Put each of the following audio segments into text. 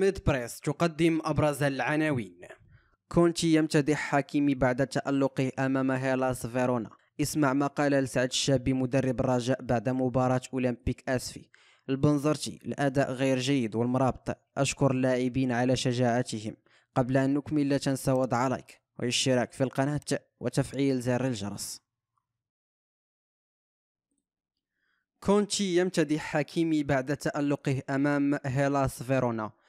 ميد بريس تقدم أبرز العناوين كونتي يمتدح حكيمي بعد تألقه أمام هيلاس فيرونا اسمع ما قال لسعد الشابي مدرب الرجاء بعد مباراة أولمبيك أسفي البنزرتي الأداء غير جيد والمرابط أشكر اللاعبين على شجاعتهم قبل أن نكمل لا تنسى وضع لايك والاشتراك في القناة وتفعيل زر الجرس كونتي يمتدح حكيمي بعد تألقه أمام هيلاس فيرونا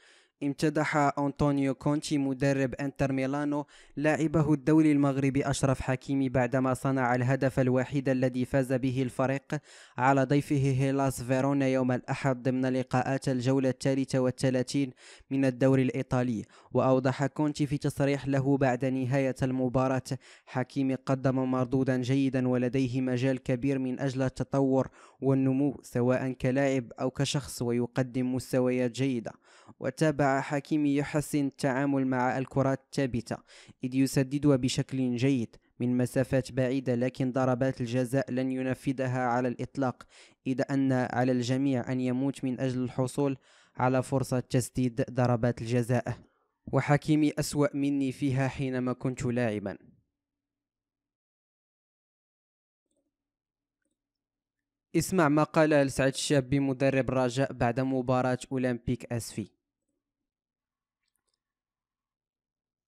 امتدح أنطونيو كونتي مدرب انتر ميلانو لاعبه الدولي المغربي أشرف حكيمي بعدما صنع الهدف الوحيد الذي فاز به الفريق على ضيفه هيلاس فيرونا يوم الأحد ضمن لقاءات الجولة الثالثة والثلاثين من الدوري الإيطالي وأوضح كونتي في تصريح له بعد نهاية المباراة حكيمي قدم مردودا جيدا ولديه مجال كبير من أجل التطور والنمو سواء كلاعب أو كشخص ويقدم مستويات جيدة وتابع حكيمي يحسن التعامل مع الكرات الثابتة إذ يسددها بشكل جيد من مسافات بعيدة لكن ضربات الجزاء لن ينفذها على الإطلاق إذ أن على الجميع أن يموت من أجل الحصول على فرصة تسديد ضربات الجزاء وحكيمي أسوأ مني فيها حينما كنت لاعبا اسمع ما قاله لسعد الشابي مدرب الرجاء بعد مباراة أولمبيك أسفي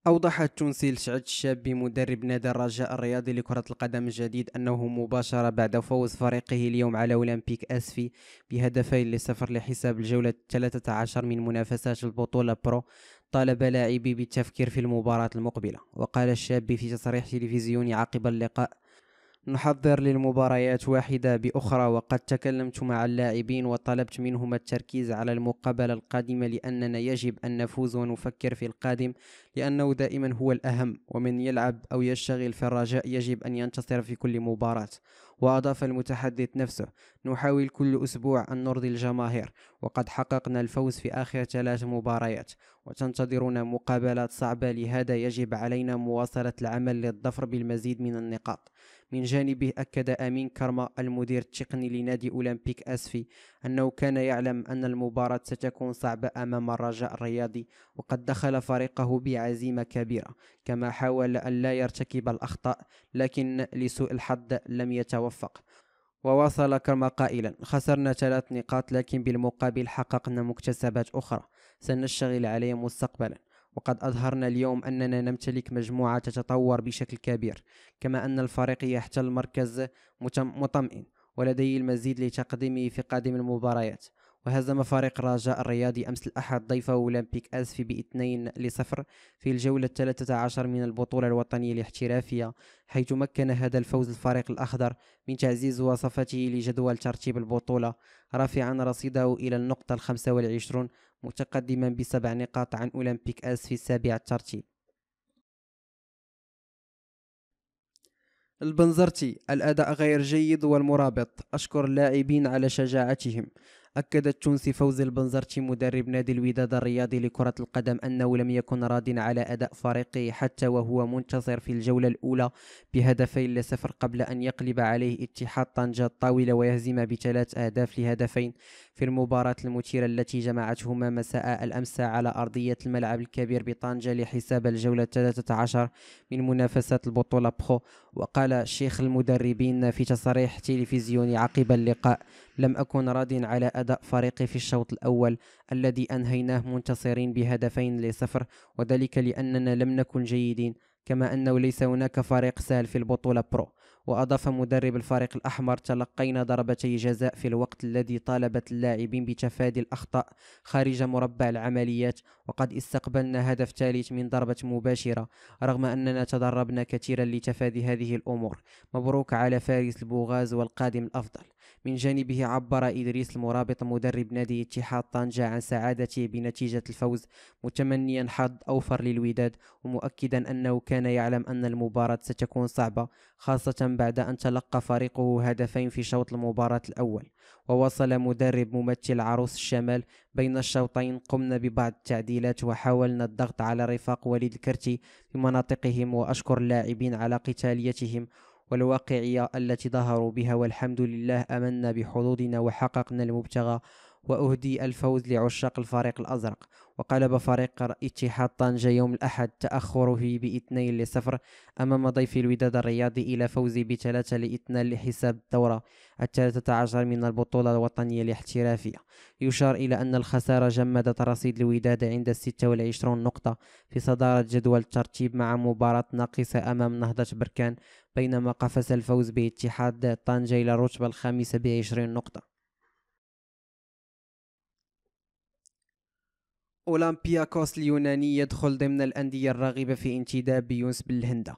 أوضح التونسي لشعب الشابي مدرب نادي الرجاء الرياضي لكرة القدم الجديد أنه مباشرة بعد فوز فريقه اليوم على أولمبيك أسفي بهدفين لصفر لحساب الجولة 13 من منافسات البطولة برو طالب لاعبي بالتفكير في المباراة المقبلة وقال الشاب في تصريح تلفزيوني عقب اللقاء نحضر للمباريات واحدة بأخرى وقد تكلمت مع اللاعبين وطلبت منهم التركيز على المقابلة القادمة لأننا يجب أن نفوز ونفكر في القادم لأنه دائما هو الأهم ومن يلعب أو يشتغل في الرجاء يجب أن ينتصر في كل مباراة وأضاف المتحدث نفسه نحاول كل أسبوع أن نرضي الجماهير وقد حققنا الفوز في آخر ثلاث مباريات وتنتظرنا مقابلات صعبة لهذا يجب علينا مواصلة العمل للظفر بالمزيد من النقاط من جانبه أكد أمين كرما المدير التقني لنادي أولمبيك أسفي أنه كان يعلم أن المباراة ستكون صعبة أمام الرجاء الرياضي وقد دخل فريقه بعزيمة كبيرة كما حاول أن لا يرتكب الأخطاء لكن لسوء الحظ لم يتوفق وواصل كارما قائلا خسرنا ثلاث نقاط لكن بالمقابل حققنا مكتسبات أخرى سنشتغل عليه مستقبلا وقد أظهرنا اليوم أننا نمتلك مجموعة تتطور بشكل كبير كما أن الفريق يحتل مركز مطمئن ولديه المزيد لتقديمه في قادم المباريات وهزم فريق رجاء الرياضي أمس الأحد ضيفه أولمبيك أسفي باثنين لصفر في الجولة الثالثة عشر من البطولة الوطنية الاحترافية حيث مكن هذا الفوز الفريق الأخضر من تعزيز وصفته لجدول ترتيب البطولة رافعا رصيده إلى النقطة الخمسة والعشرون متقدما بسبع نقاط عن أولمبيك أسفي السابع الترتيب البنزرتي الأداء غير جيد والمرابط أشكر اللاعبين على شجاعتهم أكدت تونسي فوز البنزرتي مدرب نادي الوداد الرياضي لكرة القدم أنه لم يكن راض على أداء فريقه حتى وهو منتصر في الجولة الأولى بهدفين لصفر قبل أن يقلب عليه اتحاد طنجة الطاولة ويهزم بثلاث أهداف لهدفين في المباراة المثيرة التي جمعتهما مساء الأمس على أرضية الملعب الكبير بطنجة لحساب الجولة 13 من منافسة البطولة برو وقال شيخ المدربين في تصريح تلفزيوني عقب اللقاء لم أكن راض على أداء فريقي في الشوط الأول الذي أنهيناه منتصرين بهدفين لصفر وذلك لأننا لم نكن جيدين كما أنه ليس هناك فريق سهل في البطولة برو وأضاف مدرب الفريق الأحمر تلقينا ضربتي جزاء في الوقت الذي طالبت اللاعبين بتفادي الأخطاء خارج مربع العمليات وقد استقبلنا هدف ثالث من ضربة مباشرة رغم أننا تدربنا كثيرا لتفادي هذه الأمور مبروك على فارس البوغاز والقادم الأفضل من جانبه عبر إدريس المرابط مدرب نادي اتحاد طنجة عن سعادته بنتيجة الفوز متمنيا حظ أوفر للوداد ومؤكدا أنه كان يعلم أن المباراة ستكون صعبة خاصة بعد أن تلقى فريقه هدفين في شوط المباراة الأول ووصل مدرب ممثل عروس الشمال بين الشوطين قمنا ببعض التعديلات وحاولنا الضغط على رفاق وليد الكرتي في مناطقهم وأشكر اللاعبين على قتاليتهم والواقعية التي ظهروا بها والحمد لله أمنا بحظوظنا وحققنا المبتغى وأهدي الفوز لعشاق الفريق الأزرق وقلب فريق اتحاد طنجة يوم الأحد تأخره باثنين لصفر أمام ضيف الوداد الرياضي إلى فوز بثلاثة لاثنان لحساب الدورة الثالثة عشر من البطولة الوطنية الاحترافية يشار إلى أن الخسارة جمدت رصيد الوداد عند 26 نقطة في صدارة جدول الترتيب مع مباراة ناقصة أمام نهضة بركان بينما قفز الفوز باتحاد طنجة إلى الرتبة الخامسة بعشرين نقطة أولمبياكوس اليوناني يدخل ضمن الأندية الراغبة في انتداب يونس لهندا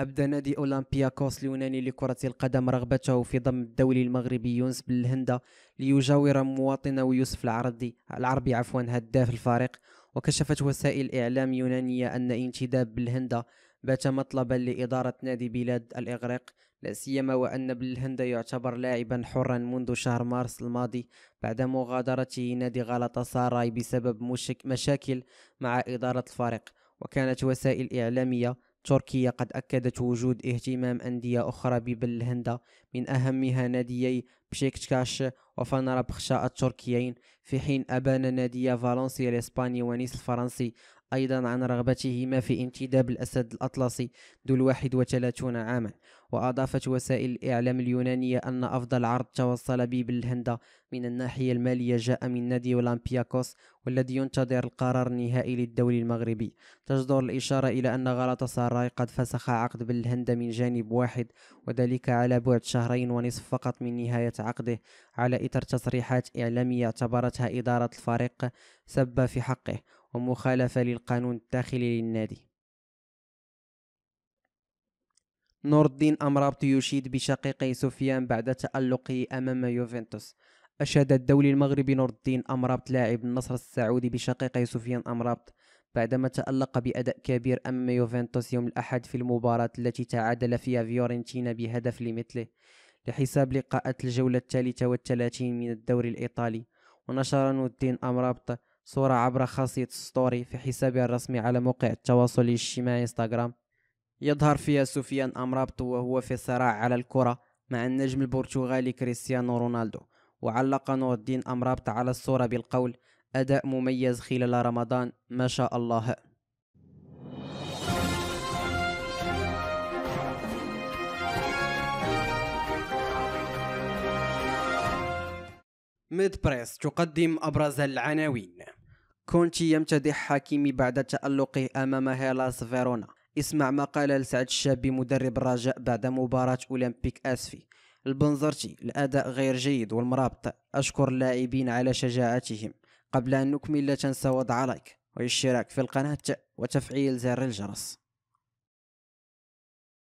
أبدى نادي أولمبياكوس اليوناني لكرة القدم رغبته في ضم الدولي المغربي يونس لهندا ليجاور مواطن يوسف العربي العربي عفوا هداف الفريق وكشفت وسائل إعلام يونانية أن انتداب بالهند بات مطلبا لإدارة نادي بلاد الإغريق لا سيما وأن بن يعتبر لاعبا حرا منذ شهر مارس الماضي بعد مغادرته نادي غلطة ساراي بسبب مشك مشاكل مع إدارة الفريق وكانت وسائل إعلامية تركيا قد أكدت وجود اهتمام أندية أخرى ببلهندا من أهمها ناديي بشيكتكاش وفانرابخشا التركيين في حين أبان نادي فالنسيا الإسباني ونيس الفرنسي أيضا عن رغبتهما في انتداب الأسد الأطلسي ذو الواحد وثلاثون عاما وأضافت وسائل الإعلام اليونانية أن أفضل عرض توصل به بالهند من الناحية المالية جاء من نادي أولمبياكوس والذي ينتظر القرار النهائي للدوري المغربي تجدر الإشارة إلى أن غلط ساراي قد فسخ عقد بالهند من جانب واحد وذلك على بعد شهرين ونصف فقط من نهاية عقده على إثر تصريحات إعلامية اعتبرتها إدارة الفريق سبة في حقه ومخالفة للقانون الداخلي للنادي نور الدين أمرابط يشيد بشقيقه سفيان بعد تألقه أمام يوفنتوس أشاد الدولي المغربي نور الدين أمرابط لاعب النصر السعودي بشقيقه سفيان أمرابط بعدما تألق بأداء كبير أمام يوفنتوس يوم الأحد في المباراة التي تعادل فيها فيورنتينا بهدف لمثله لحساب لقاءات الجولة الثالثة والثلاثين من الدوري الإيطالي ونشر نور الدين أمرابط صورة عبر خاصية ستوري في حسابها الرسمي على موقع التواصل الاجتماعي انستغرام يظهر فيها سفيان أمرابط وهو في صراع على الكرة مع النجم البرتغالي كريستيانو رونالدو وعلق نور الدين أمرابط على الصورة بالقول أداء مميز خلال رمضان ما شاء الله ميد بريس تقدم أبرز العناوين كونتي يمتدح حكيمي بعد تألقه أمام هيلاس فيرونا اسمع ما قال لسعد الشابي مدرب الرجاء بعد مباراة أولمبيك آسفي البنزرتي الأداء غير جيد والمرابط أشكر اللاعبين على شجاعتهم قبل أن نكمل لا تنسى وضع لايك والاشتراك في القناة وتفعيل زر الجرس